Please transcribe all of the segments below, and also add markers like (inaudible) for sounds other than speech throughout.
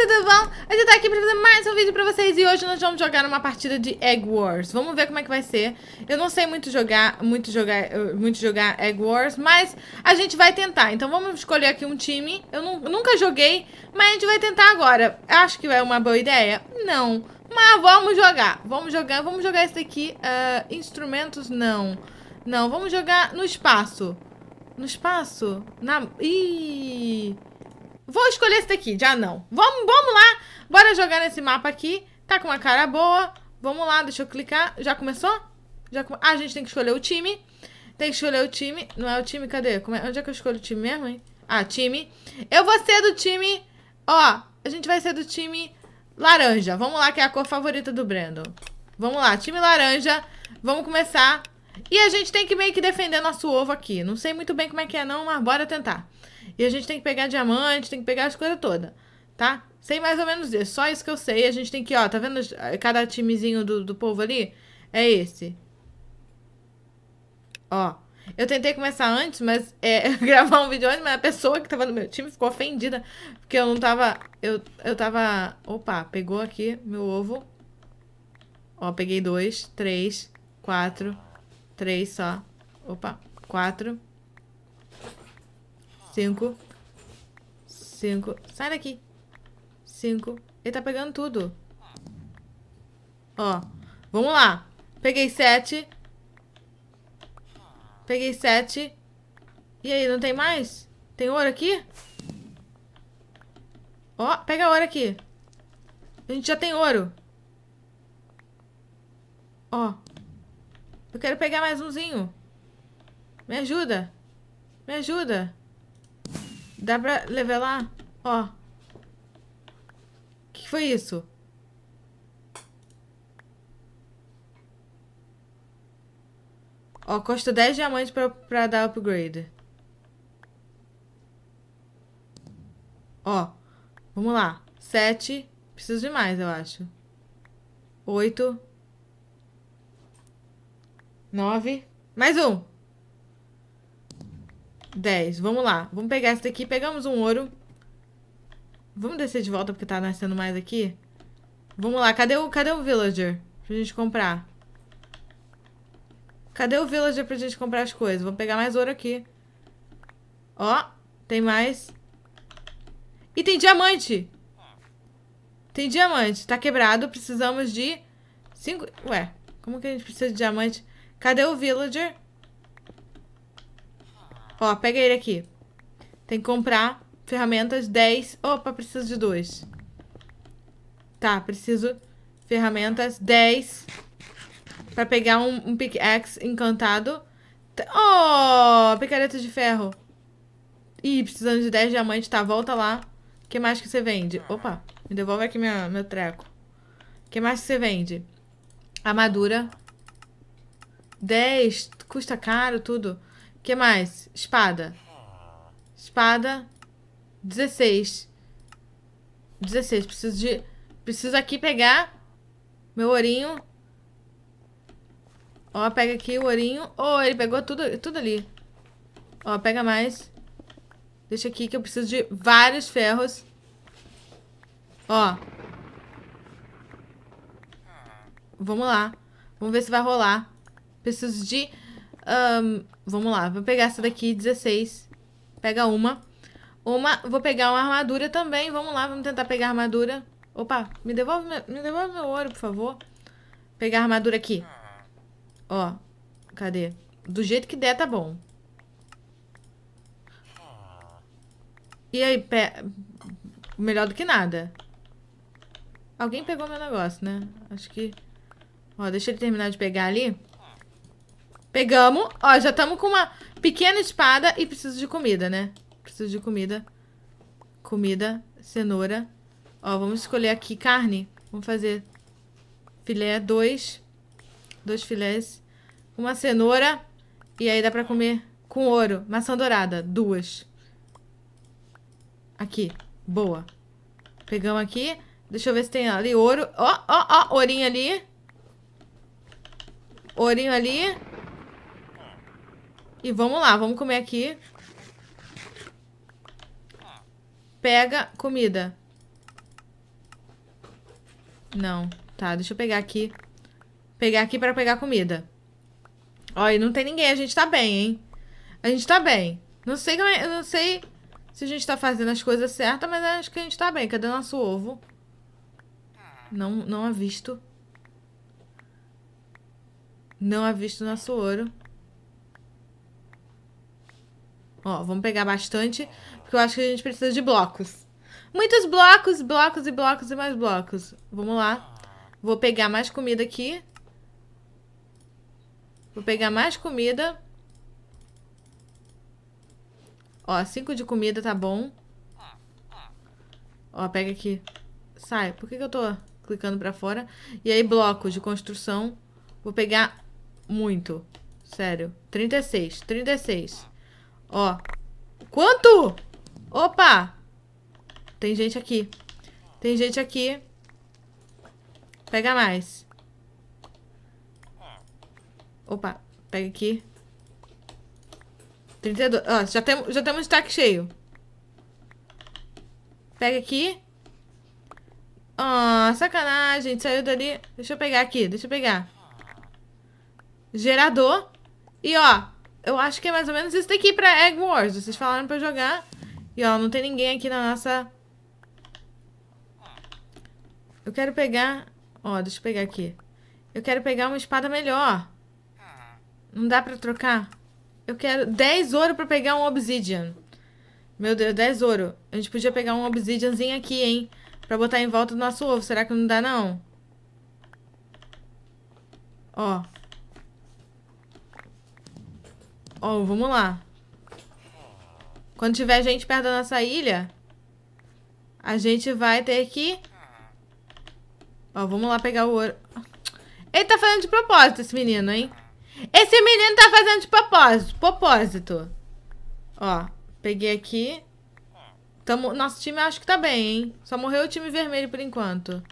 Tá tudo bom? A gente tá aqui pra fazer mais um vídeo pra vocês e hoje nós vamos jogar uma partida de Egg Wars. Vamos ver como é que vai ser. Eu não sei muito jogar, muito jogar, eh, muito jogar Egg Wars, mas a gente vai tentar. Então vamos escolher aqui um time. Eu, nunca joguei, mas a gente vai tentar agora. Acho que é uma boa ideia? Não. Mas vamos jogar. Vamos jogar, vamos jogar esse daqui. Uh, instrumentos, não. Não, vamos jogar no espaço. No espaço? Na... Ih... Vou escolher esse daqui, já não. Vamos, vamos lá. Bora jogar nesse mapa aqui. Tá com uma cara boa. Vamos lá, deixa eu clicar. Já começou? Já come... Ah, a gente tem que escolher o time. Tem que escolher o time. Não é o time? Cadê? Como é... Onde é que eu escolho o time mesmo, hein? Ah, time. Eu vou ser do time... Ó, a gente vai ser do time laranja. Vamos lá, que é a cor favorita do Brandon. Vamos lá, time laranja. Vamos começar. E a gente tem que meio que defender nosso ovo aqui. Não sei muito bem como é que é não, mas bora tentar. E a gente tem que pegar diamante, tem que pegar as coisas todas, tá? Sei mais ou menos isso, só isso que eu sei. A gente tem que, ó, tá vendo cada timezinho do, do povo ali? É esse. Ó. Eu tentei começar antes, mas é, (laughs) gravar um vídeo antes, mas a pessoa que tava no meu time ficou ofendida. Porque eu não tava. Eu, eu tava. Opa, pegou aqui meu ovo. Ó, peguei dois, três, quatro, três só. Opa, quatro. Cinco. Cinco. Sai daqui. Cinco. Ele tá pegando tudo. Ó. Vamos lá. Peguei sete. Peguei sete. E aí, não tem mais? Tem ouro aqui? Ó, pega ouro aqui. A gente já tem ouro. Ó. Eu quero pegar mais umzinho. Me ajuda. Me ajuda. Dá pra levelar? Ó. O que foi isso? Ó, custa 10 diamantes pra, pra dar upgrade. Ó, vamos lá. 7. Preciso de mais, eu acho. 8. 9. Mais um. 10. Vamos lá. Vamos pegar essa daqui. Pegamos um ouro. Vamos descer de volta porque tá nascendo mais aqui. Vamos lá. Cadê o, cadê o villager pra gente comprar? Cadê o villager pra gente comprar as coisas? Vamos pegar mais ouro aqui. Ó, tem mais. E tem diamante! Tem diamante. Tá quebrado. Precisamos de... Cinco... Ué, como que a gente precisa de diamante? Cadê o villager? Ó, pega ele aqui. Tem que comprar ferramentas 10. Opa, preciso de dois. Tá, preciso ferramentas 10 para pegar um, um pickaxe encantado. Oh, picareta de ferro. Ih, precisando de 10 diamantes, tá, volta lá. O que mais que você vende? Opa, me devolve aqui minha, meu treco. O que mais que você vende? Armadura. 10, custa caro tudo que mais? Espada. Espada. 16. 16. Preciso de... Preciso aqui pegar meu ourinho. Ó, pega aqui o ourinho. Ô, oh, ele pegou tudo, tudo ali. Ó, pega mais. Deixa aqui que eu preciso de vários ferros. Ó. Vamos lá. Vamos ver se vai rolar. Preciso de um, vamos lá, vou pegar essa daqui, 16. Pega uma. Uma, vou pegar uma armadura também. Vamos lá, vamos tentar pegar a armadura. Opa, me devolve, me devolve meu ouro, por favor. Pegar a armadura aqui. Ó, cadê? Do jeito que der, tá bom. E aí, pe... melhor do que nada. Alguém pegou meu negócio, né? Acho que... Ó, deixa ele terminar de pegar ali. Pegamos. Ó, já estamos com uma pequena espada e preciso de comida, né? Preciso de comida. Comida, cenoura. Ó, vamos escolher aqui carne. Vamos fazer filé, dois. Dois filés. Uma cenoura. E aí dá pra comer com ouro. Maçã dourada, duas. Aqui, boa. Pegamos aqui. Deixa eu ver se tem ali ouro. Ó, ó, ó, ourinho ali. Ourinho ali. E vamos lá, vamos comer aqui. Pega comida. Não. Tá, deixa eu pegar aqui. Pegar aqui pra pegar comida. Olha, não tem ninguém. A gente tá bem, hein? A gente tá bem. Não sei como é, não sei se a gente tá fazendo as coisas certas, mas acho que a gente tá bem. Cadê nosso ovo? Não, não há visto. Não há visto nosso ouro. Ó, vamos pegar bastante, porque eu acho que a gente precisa de blocos. Muitos blocos, blocos e blocos e mais blocos. Vamos lá. Vou pegar mais comida aqui. Vou pegar mais comida. Ó, cinco de comida tá bom. Ó, pega aqui. Sai. Por que, que eu tô clicando pra fora? E aí, blocos de construção. Vou pegar muito. Sério. 36. 36. Ó. Quanto? Opa! Tem gente aqui. Tem gente aqui. Pega mais. Opa, pega aqui. 32. Ó, já, tem, já temos um destaque cheio. Pega aqui. Ah, oh, sacanagem. Saiu dali. Deixa eu pegar aqui. Deixa eu pegar. Gerador. E, ó. Eu acho que é mais ou menos isso daqui pra Egg Wars. Vocês falaram pra jogar. E ó, não tem ninguém aqui na nossa... Eu quero pegar... Ó, deixa eu pegar aqui. Eu quero pegar uma espada melhor. Não dá pra trocar? Eu quero 10 ouro pra pegar um obsidian. Meu Deus, 10 ouro. A gente podia pegar um obsidianzinho aqui, hein? Pra botar em volta do nosso ovo. Será que não dá, não? Ó. Ó, oh, vamos lá. Quando tiver gente perto da nossa ilha, a gente vai ter que... Ó, oh, vamos lá pegar o ouro. Ele tá fazendo de propósito, esse menino, hein? Esse menino tá fazendo de propósito. Propósito. Ó, peguei aqui. Tamo... Nosso time acho que tá bem, hein? Só morreu o time vermelho por enquanto.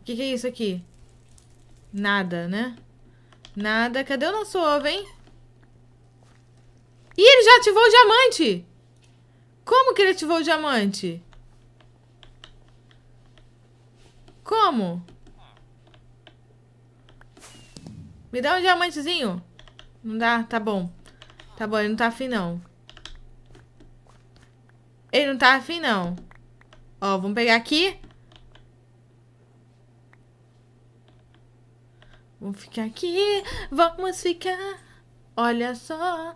O que, que é isso aqui? Nada, né? Nada. Cadê o nosso ovo, hein? E ele já ativou o diamante. Como que ele ativou o diamante? Como? Me dá um diamantezinho. Não dá? Tá bom. Tá bom, ele não tá afim, não. Ele não tá afim, não. Ó, vamos pegar aqui. Vamos ficar aqui. Vamos ficar. Olha só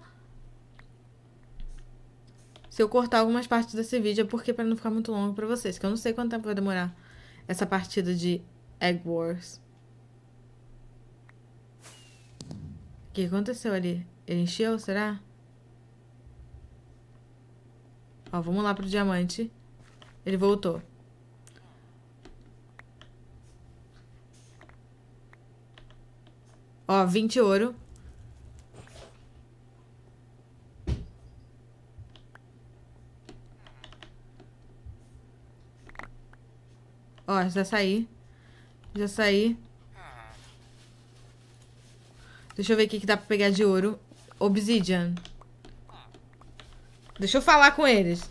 se eu cortar algumas partes desse vídeo é porque para não ficar muito longo para vocês, que eu não sei quanto tempo vai demorar essa partida de Egg Wars. O que aconteceu ali? Ele encheu, será? Ó, vamos lá pro diamante. Ele voltou. Ó, 20 ouro. Ó, já saí. Já saí. Deixa eu ver o que, que dá pra pegar de ouro. Obsidian. Deixa eu falar com eles.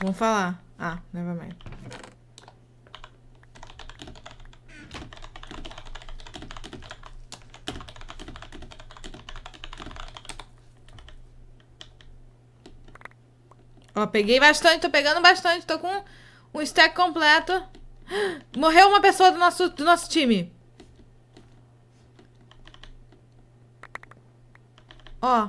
Vamos falar. Ah, nevermind. Ó, peguei bastante, tô pegando bastante, tô com um stack completo. Morreu uma pessoa do nosso, do nosso time. Ó.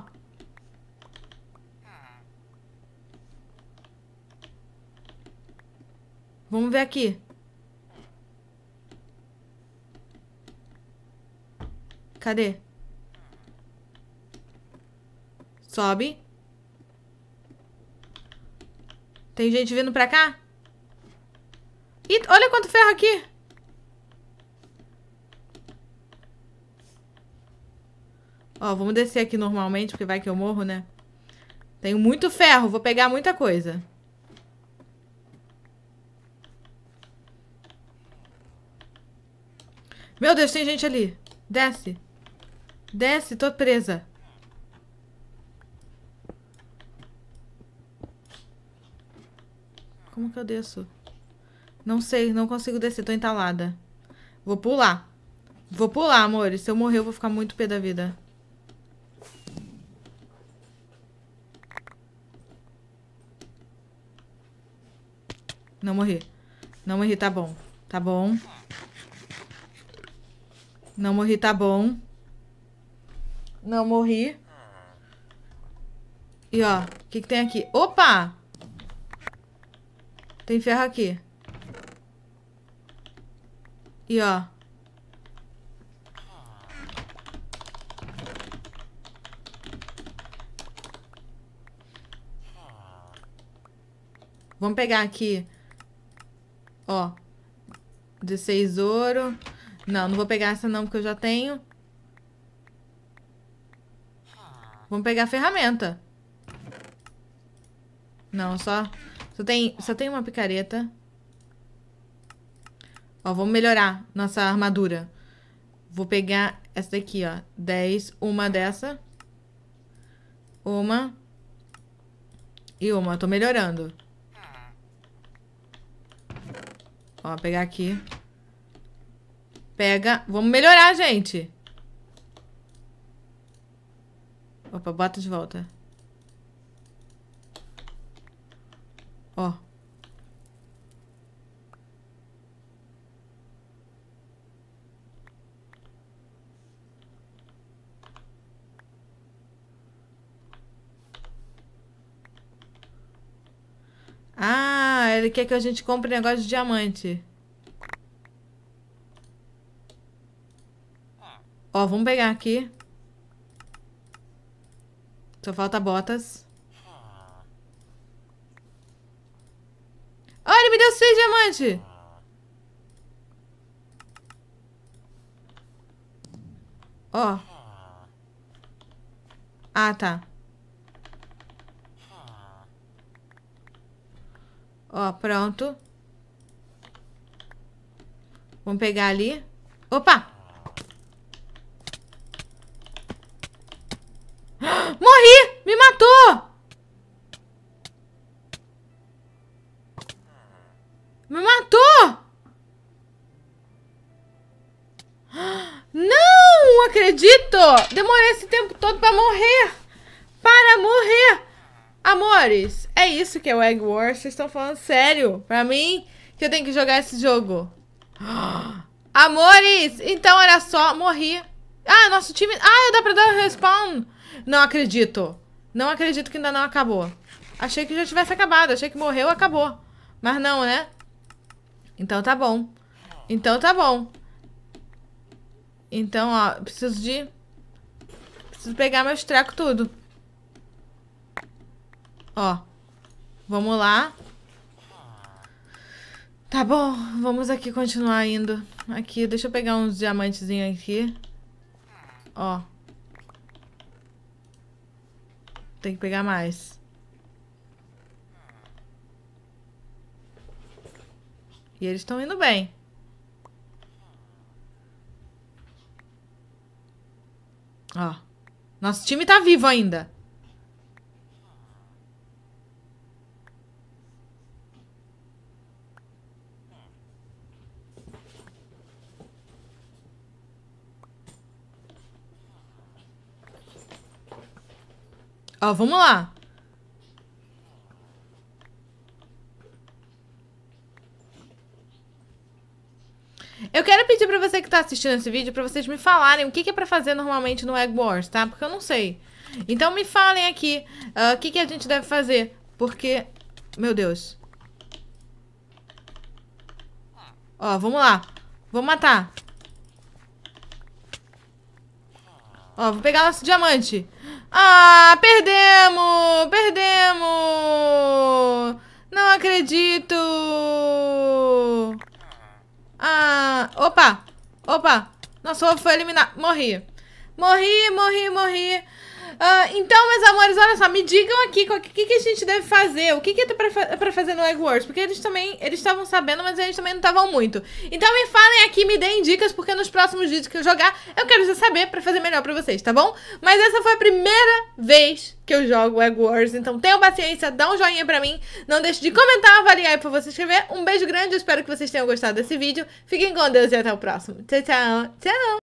Vamos ver aqui. Cadê? Sobe. Tem gente vindo pra cá? Ih, olha quanto ferro aqui. Ó, vamos descer aqui normalmente, porque vai que eu morro, né? Tenho muito ferro, vou pegar muita coisa. Meu Deus, tem gente ali. Desce. Desce, tô presa. que eu desço? Não sei, não consigo descer, tô entalada. Vou pular. Vou pular, amores. Se eu morrer, eu vou ficar muito pé da vida. Não morri. Não morri, tá bom. Tá bom. Não morri, tá bom. Não morri. E ó, o que, que tem aqui? Opa! Tem ferro aqui. E ó. Vamos pegar aqui. Ó. 16 ouro. Não, não vou pegar essa não, porque eu já tenho. Vamos pegar a ferramenta. Não, só só tem, só tem uma picareta. Ó, vamos melhorar nossa armadura. Vou pegar essa daqui, ó. 10, uma dessa. Uma. E uma. tô melhorando. Ó, pegar aqui. Pega. Vamos melhorar, gente. Opa, bota de volta. ele quer que a gente compre negócio de diamante. Ó, vamos pegar aqui. Só falta botas. Olha, ele me deu seis diamantes! Ó. Ah, tá. Ó, pronto. Vamos pegar ali. Opa! Senhores, é isso que é o Egg Wars. Vocês estão falando sério pra mim que eu tenho que jogar esse jogo? (gasps) Amores, então olha só, morri. Ah, nosso time... Ah, dá pra dar um respawn. Não acredito. Não acredito que ainda não acabou. Achei que já tivesse acabado. Achei que morreu, acabou. Mas não, né? Então tá bom. Então tá bom. Então, ó, preciso de... Preciso pegar meu treco tudo. Ó. Vamos lá. Tá bom, vamos aqui continuar indo. Aqui, deixa eu pegar uns diamantezinhos aqui. Ó. Tem que pegar mais. E eles estão indo bem. Ó. Nosso time tá vivo ainda. Ó, vamos lá. Eu quero pedir pra você que tá assistindo esse vídeo pra vocês me falarem o que, que é pra fazer normalmente no Egg Wars, tá? Porque eu não sei. Então me falem aqui ah, o uh, que, que a gente deve fazer. Porque, meu Deus. Ó, vamos lá. Vou matar. Ó, vou pegar nosso diamante. Ah, perdemos! Perdemos! Não acredito! Ah, opa! Opa! Nosso ovo foi eliminado. Morri. Morri, morri, morri. Uh, então, meus amores, olha só, me digam aqui o que, que a gente deve fazer, o que, que é pra, fazer no Egg Wars, porque eles também, eles estavam sabendo, mas eles também não estavam muito. Então me falem aqui, me deem dicas, porque nos próximos vídeos que eu jogar, eu quero já saber pra fazer melhor pra vocês, tá bom? Mas essa foi a primeira vez que eu jogo Egg Wars, então tenham paciência, dá um joinha pra mim, não deixe de comentar, avaliar e pra você escrever. Um beijo grande, eu espero que vocês tenham gostado desse vídeo, fiquem com Deus e até o próximo. Tchau, tchau, tchau!